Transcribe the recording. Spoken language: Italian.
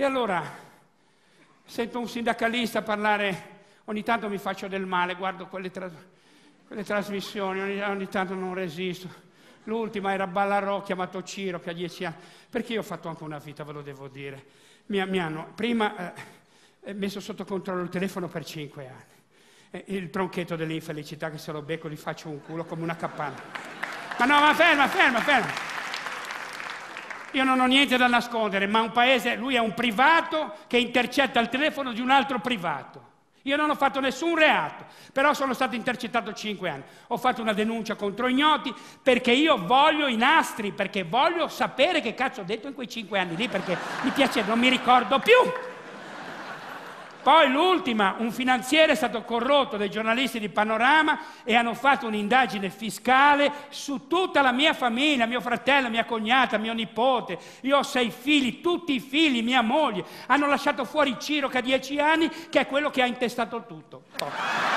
E allora sento un sindacalista parlare, ogni tanto mi faccio del male, guardo quelle, tra, quelle trasmissioni, ogni, ogni, tanto non resisto. L'ultima era Ballarò, chiamato Ciro, che ha dieci anni, perché io ho fatto anche una vita, ve lo devo dire. Mi, mi hanno prima eh, eh, messo sotto controllo il telefono per cinque anni il tronchetto dell'infelicità che se lo becco gli faccio un culo come una capanna. Ma no, ma ferma, ferma, ferma. Io non ho niente da nascondere, ma un paese, lui è un privato che intercetta il telefono di un altro privato. Io non ho fatto nessun reato, però sono stato intercettato cinque anni. Ho fatto una denuncia contro ignoti perché io voglio i nastri, perché voglio sapere che cazzo ho detto in quei cinque anni lì, perché mi piace, non mi ricordo più. Poi l'ultima, un finanziere è stato corrotto dai giornalisti di Panorama e hanno fatto un'indagine fiscale su tutta la mia famiglia, mio fratello, mia cognata, mio nipote. Io ho sei figli, tutti i figli, mia moglie. Hanno lasciato fuori Ciro che ha dieci anni, che è quello che ha intestato tutto. Oh.